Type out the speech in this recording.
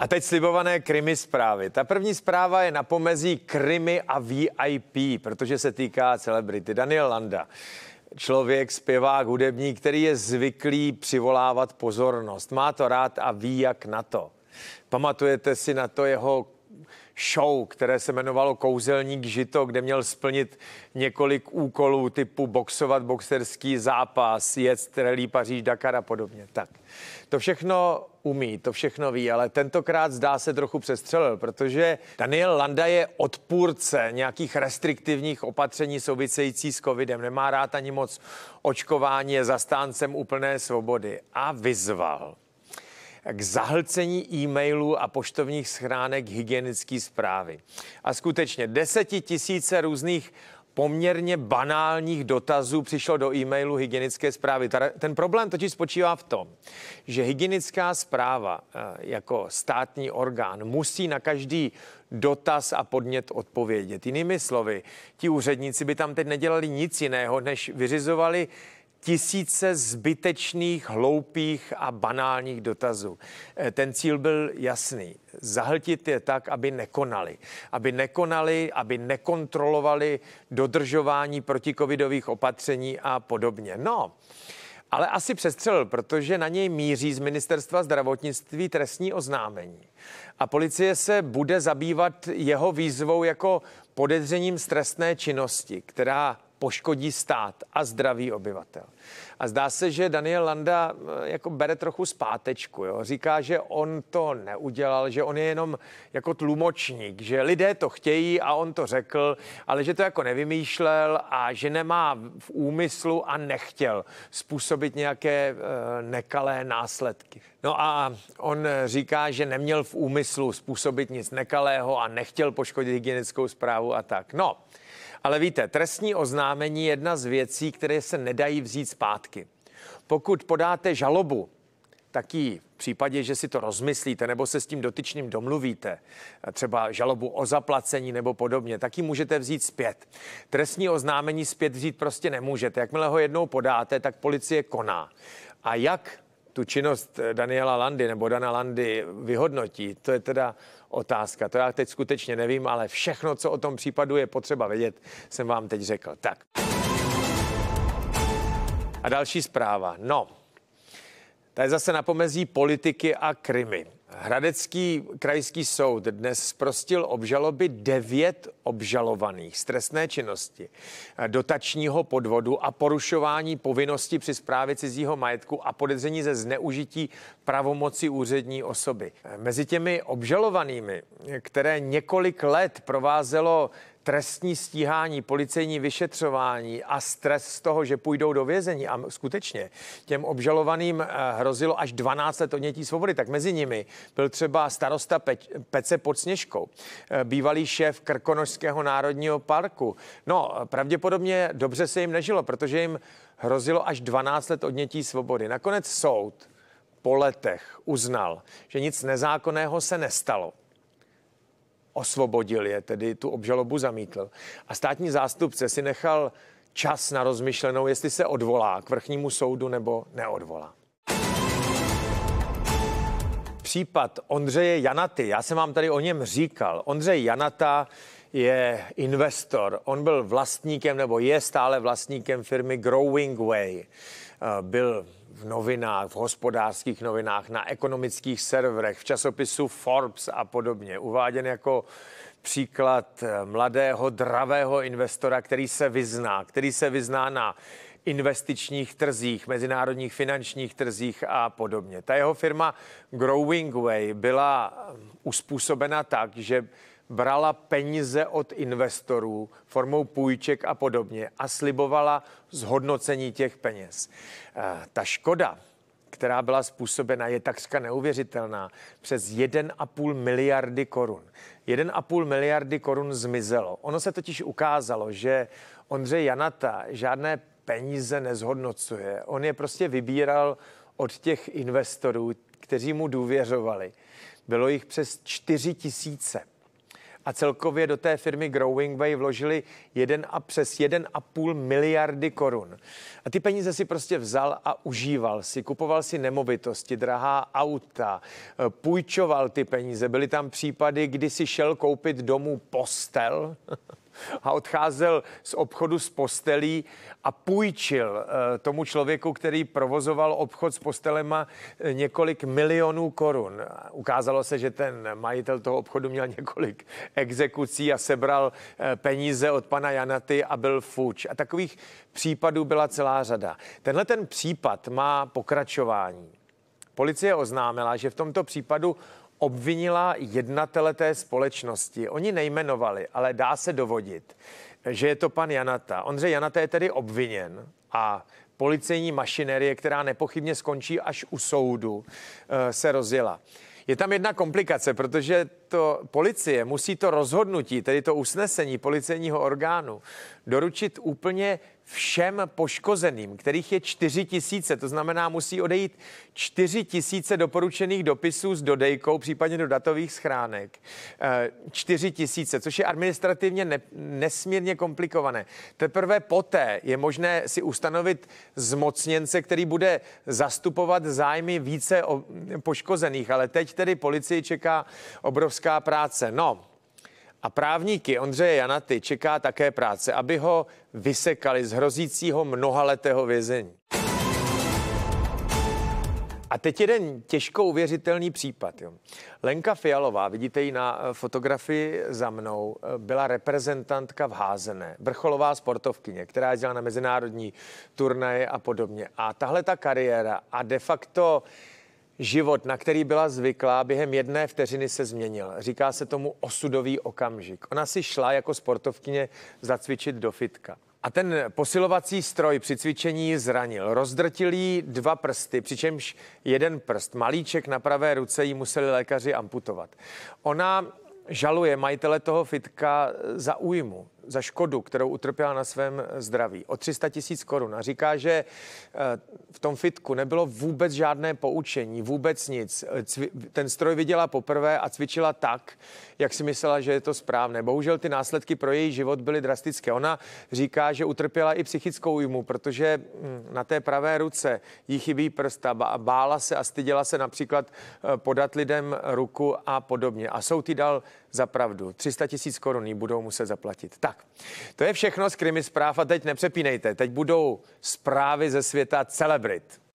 A teď slibované krimi zprávy. Ta první zpráva je na pomezí krimi a VIP, protože se týká celebrity. Daniel Landa člověk, zpěvák, hudebník, který je zvyklý přivolávat pozornost. Má to rád a ví, jak na to. Pamatujete si na to jeho show, které se jmenovalo Kouzelník Žito, kde měl splnit několik úkolů typu boxovat boxerský zápas, jet rally Paříž, Dakar a podobně. Tak, to všechno umí, to všechno ví, ale tentokrát zdá se trochu přestřelil, protože Daniel Landa je odpůrce nějakých restriktivních opatření související s covidem. Nemá rád ani moc očkování, je zastáncem úplné svobody a vyzval k zahlcení e-mailů a poštovních schránek hygienické zprávy. A skutečně desetitisíce různých poměrně banálních dotazů přišlo do e-mailu hygienické zprávy. Ten problém totiž spočívá v tom, že hygienická zpráva eh, jako státní orgán musí na každý dotaz a podnět odpovědět. Jinými slovy, ti úředníci by tam teď nedělali nic jiného, než vyřizovali tisíce zbytečných, hloupých a banálních dotazů. Eh, ten cíl byl jasný. Zahltit je tak, aby nekonali. Aby nekonali, aby nekontrolovali dodržování protikovidových opatření a podobně. No, ale asi přestřelil, protože na něj míří z ministerstva zdravotnictví trestní oznámení. A policie se bude zabývat jeho výzvou jako podezřením z trestné činnosti, která poškodí stát a zdraví obyvatel. A zdá se, že Daniel Landa eh, jako bere trochu zpátečku. Jo? Říká, že on to neudělal, že on je jenom jako tlumočník, že lidé to chtějí a on to řekl, ale že to jako nevymýšlel a že nemá v úmyslu a nechtěl způsobit nějaké eh, nekalé následky. No a on říká, že neměl v úmyslu způsobit nic nekalého a nechtěl poškodit hygienickou zprávu a tak. No, ale víte, trestní oznámení je jedna z věcí, které se nedají vzít zpátky. Pokud podáte žalobu, tak ji v případě, že si to rozmyslíte nebo se s tím dotyčným domluvíte, třeba žalobu o zaplacení nebo podobně, tak ji můžete vzít zpět. Trestní oznámení zpět vzít prostě nemůžete. Jakmile ho jednou podáte, tak policie koná. A jak tu činnost eh, Daniela Landy nebo Dana Landy vyhodnotí, to je teda otázka. To já teď skutečně nevím, ale všechno, co o tom případu je potřeba vědět, jsem vám teď řekl. Tak. A další zpráva. No, ta je zase na pomezí politiky a krymy. Hradecký krajský soud dnes sprostil obžaloby devět obžalovaných z trestné činnosti, eh, dotačního podvodu a porušování povinnosti při správě cizího majetku a podezření ze zneužití pravomoci úřední osoby. Eh, mezi těmi obžalovanými, eh, které několik let provázelo trestní stíhání, policejní vyšetřování a stres z toho, že půjdou do vězení a skutečně těm obžalovaným eh, hrozilo až 12 let odnětí svobody, tak mezi nimi byl třeba starosta Peč, Pece pod Sněžkou, eh, bývalý šéf Krkonožského národního parku. No, pravděpodobně dobře se jim nežilo, protože jim hrozilo až 12 let odnětí svobody. Nakonec soud po letech uznal, že nic nezákonného se nestalo osvobodil je, tedy tu obžalobu zamítl. A státní zástupce si nechal čas na rozmyšlenou, jestli se odvolá k vrchnímu soudu nebo neodvolá. Případ Ondřeje Janaty, já jsem vám tady o něm říkal. Ondřej Janata je investor. On byl vlastníkem nebo je stále vlastníkem firmy Growing Way. Eh, byl v novinách, v hospodářských novinách, na ekonomických serverech, v časopisu Forbes a podobně. Uváděn jako příklad eh, mladého, dravého investora, který se vyzná, který se vyzná na investičních trzích, mezinárodních finančních trzích a podobně. Ta jeho firma Growing Way byla eh, uspůsobena tak, že brala peníze od investorů formou půjček a podobně a slibovala zhodnocení těch peněz. Eh, ta škoda, která byla způsobena, je takřka neuvěřitelná. Přes 1,5 miliardy korun. 1,5 miliardy korun zmizelo. Ono se totiž ukázalo, že Ondřej Janata žádné peníze nezhodnocuje. On je prostě vybíral od těch investorů, kteří mu důvěřovali. Bylo jich přes 4 tisíce a celkově do té firmy Growing Way vložili jeden a přes 1,5 miliardy korun. A ty peníze si prostě vzal a užíval si, kupoval si nemovitosti, drahá auta, eh, půjčoval ty peníze. Byly tam případy, kdy si šel koupit domů postel, a odcházel z obchodu s postelí a půjčil eh, tomu člověku, který provozoval obchod s postelema eh, několik milionů korun. Ukázalo se, že ten majitel toho obchodu měl několik exekucí a sebral eh, peníze od pana Janaty a byl fuč. A takových případů byla celá řada. Tenhle ten případ má pokračování. Policie oznámila, že v tomto případu obvinila jednatele té společnosti. Oni nejmenovali, ale dá se dovodit, že je to pan Janata. Ondřej Janata je tedy obviněn a policejní mašinerie, která nepochybně skončí až u soudu, eh, se rozjela. Je tam jedna komplikace, protože to policie musí to rozhodnutí, tedy to usnesení policejního orgánu, doručit úplně všem poškozeným, kterých je 4 tisíce, to znamená, musí odejít 4 tisíce doporučených dopisů s dodejkou, případně do datových schránek. 4 eh, tisíce, což je administrativně ne, nesmírně komplikované. Teprve poté je možné si ustanovit zmocněnce, který bude zastupovat zájmy více poškozených, ale teď tedy policii čeká obrovské obrovská práce. No, a právníky Ondřeje Janaty čeká také práce, aby ho vysekali z hrozícího mnohaletého vězení. A teď jeden těžko uvěřitelný případ. Jo. Lenka Fialová, vidíte ji na eh, fotografii za mnou, eh, byla reprezentantka v Házené, vrcholová sportovkyně, která jezdila na mezinárodní turnaje a podobně. A tahle ta kariéra a de facto Život, na který byla zvyklá, během jedné vteřiny se změnil. Říká se tomu osudový okamžik. Ona si šla jako sportovkyně zacvičit do fitka. A ten posilovací stroj při cvičení ji zranil. Rozdrtil jí dva prsty, přičemž jeden prst, malíček na pravé ruce, ji museli lékaři amputovat. Ona žaluje majitele toho fitka za újmu za škodu, kterou utrpěla na svém zdraví, o 300 tisíc korun. A říká, že eh, v tom fitku nebylo vůbec žádné poučení, vůbec nic. Ten stroj viděla poprvé a cvičila tak, jak si myslela, že je to správné. Bohužel ty následky pro její život byly drastické. Ona říká, že utrpěla i psychickou újmu, protože hm, na té pravé ruce jí chybí prst a bála se a styděla se například eh, podat lidem ruku a podobně. A soud jí dal za pravdu. 300 tisíc korun budou muset zaplatit. Tak. Tak, to je všechno z Krimi zpráv a teď nepřepínejte. Teď budou zprávy ze světa celebrit.